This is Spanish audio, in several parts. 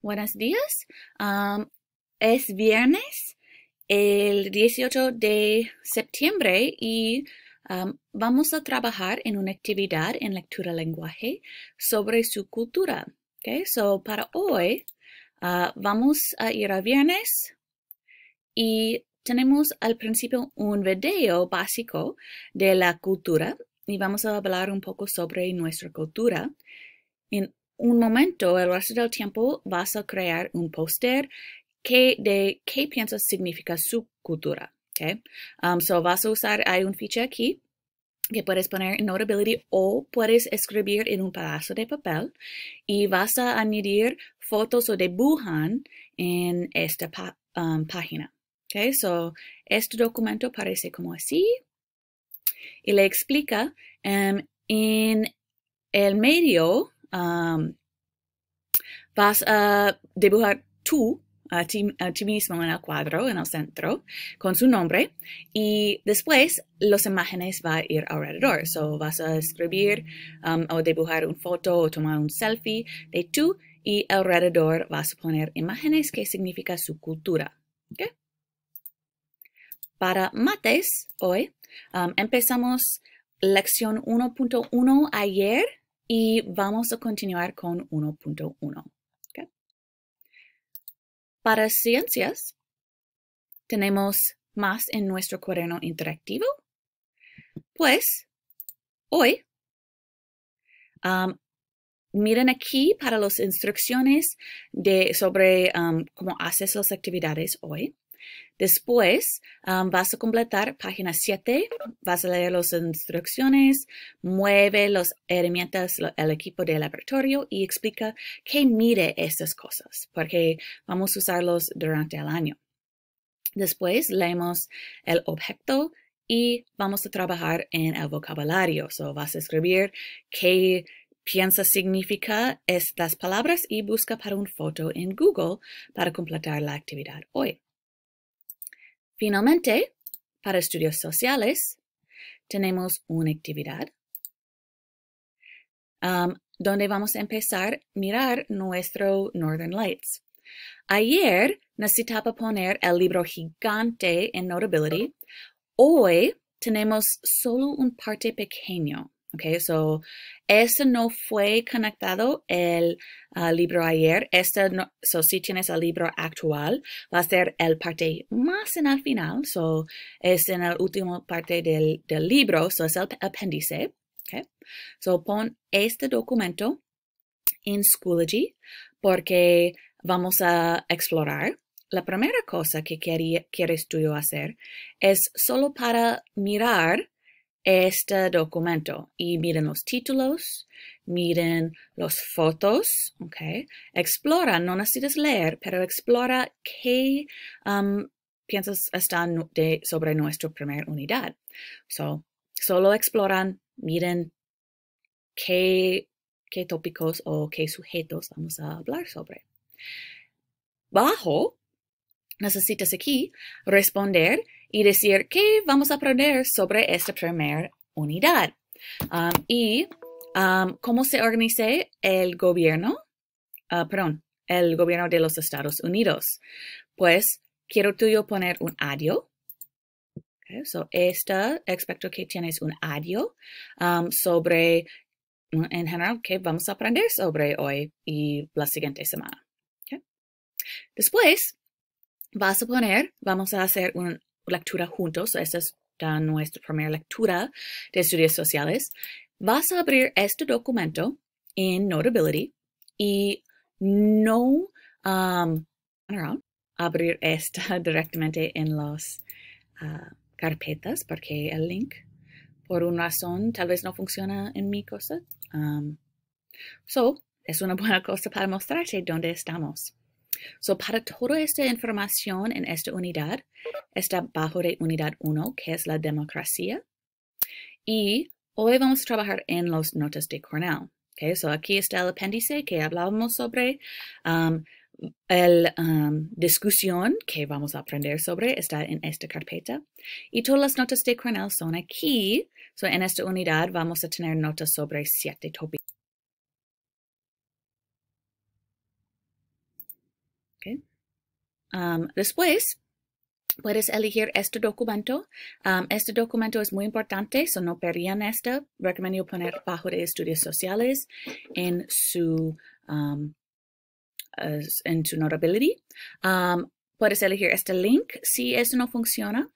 Buenos días. es viernes, el 18 de septiembre, y vamos a trabajar en una actividad en lectura lenguaje sobre su cultura. Okay? So, para hoy ah, vamos a ir a viernes y tenemos al principio un video básico de la cultura y vamos a hablar un poco sobre nuestra cultura. En un momento, el resto del tiempo vas a crear un póster que de qué piensas significa su cultura. Okay? Um, vas a usar, hay un ficha aquí que puedes poner en Notability o puedes escribir en un pedazo de papel y vas a añadir fotos o dibujan en esta um, página. Okay, so este documento parece como así y le explica um, en el medio Um, vas a dibujar tú a ti, mismo en el cuadro, en el centro, con su nombre, y después las imágenes va a ir alrededor. So vas a escribir um, o dibujar una foto o tomar un selfie de tú y alrededor vas a poner imágenes que significa su cultura. Para mates, hoy um, empezamos lección 1.1 ayer y vamos a continuar con 1.1. ¿okay? Para ciencias, tenemos más en nuestro cuaderno interactivo. Pues hoy, um, miren aquí para las instrucciones de, sobre um, cómo haces las actividades hoy. Después vas a completar página 7, vas a leer las instrucciones, mueve las herramientas, el equipo de laboratorio y explica qué mide estas cosas, porque vamos a usarlos durante el año. Después leemos el objeto y vamos a trabajar en el vocabulario. So, vas a escribir qué piensa significa estas palabras y busca para una foto en Google para completar la actividad hoy. Finalmente, para estudios sociales, tenemos una actividad um, donde vamos a empezar a mirar nuestro Northern Lights. Ayer necesitaba poner el libro gigante en Notability. Hoy tenemos solo un parte pequeño. Okay, so este no fue conectado el ah, libro ayer. Este, no, so si tienes el libro actual, va a ser el parte más en el final. So es en el último parte del, del libro. So es el apéndice. Okay, so pon este documento en Schoology porque vamos a explorar. La primera cosa que quería, quieres tú hacer es solo para mirar este documento y miren los títulos, miren las fotos, ¿ok? Explora, no necesitas leer, pero explora qué um, piensas están sobre nuestra primera unidad. So, solo exploran, miren qué, qué tópicos o qué sujetos vamos a hablar sobre. Bajo, necesitas aquí responder y decir qué vamos a aprender sobre esta primera unidad um, y um, cómo se organiza el gobierno, ah, perdón, el gobierno de los Estados Unidos. Pues quiero tuyo poner un adio. so esta, expecto que tienes un adio um, sobre, mm, en general, qué vamos a aprender sobre hoy y la siguiente semana. Después, vas a poner, vamos a hacer un lectura juntos, esta es nuestra primera lectura de estudios sociales, vas a abrir este documento en Notability y no um, abrir esta directamente en las ah, carpetas porque el link por una razón tal vez no funciona en mi cosa. Um, so, es una buena cosa para mostrarte dónde estamos para toda esta información en esta unidad, está bajo de unidad 1, que es la democracia. Y hoy vamos a trabajar en las notas de Cornell. Okay, aquí está el apéndice que hablábamos sobre. Um, la um, discusión que vamos a aprender sobre está en esta carpeta y todas las notas de Cornell son aquí. So, en esta unidad vamos a tener notas sobre siete tópicos. después, puedes elegir este documento. este documento es muy importante, so no perdían este, recomiendo poner bajo de estudios sociales en su, en su notability. puedes elegir este link si eso no funciona.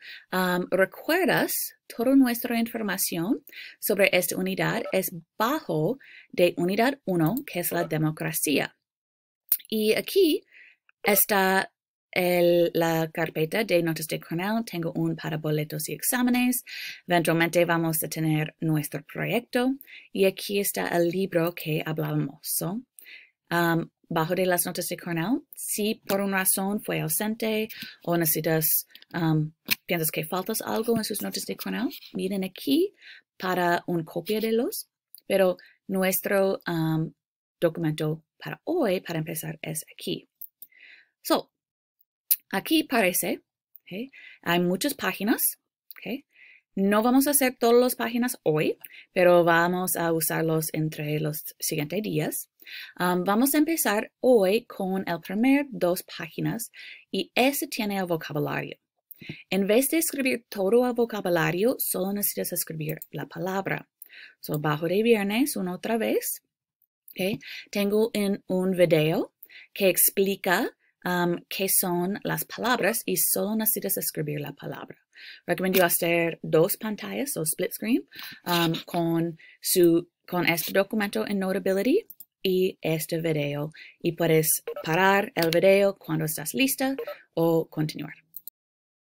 recuerdas, toda nuestra información sobre esta unidad es bajo de unidad 1, que es la democracia. Y aquí está el, la carpeta de notas de Cornell, tengo un para boletos y exámenes. Eventualmente vamos a tener nuestro proyecto y aquí está el libro que hablábamos. Um, bajo de las notas de Cornell, si por una razón fue ausente o necesitas, um, piensas que faltas algo en sus notas de Cornell, miren aquí para un copia de los, pero nuestro um, documento para hoy, para empezar, es aquí. So, Aquí parece, que hay muchas páginas. No vamos a hacer todas las páginas hoy, pero vamos a usarlos entre los siguientes días. Um, vamos a empezar hoy con el primer dos páginas y ese tiene el vocabulario. En vez de escribir todo el vocabulario, solo necesitas escribir la palabra. bajo de viernes, una otra vez. Tengo en un video que explica um, qué son las palabras y solo necesitas escribir la palabra. Recomiendo hacer dos pantallas o split screen um, con, su, con este documento en Notability y este video y puedes parar el video cuando estás lista o continuar.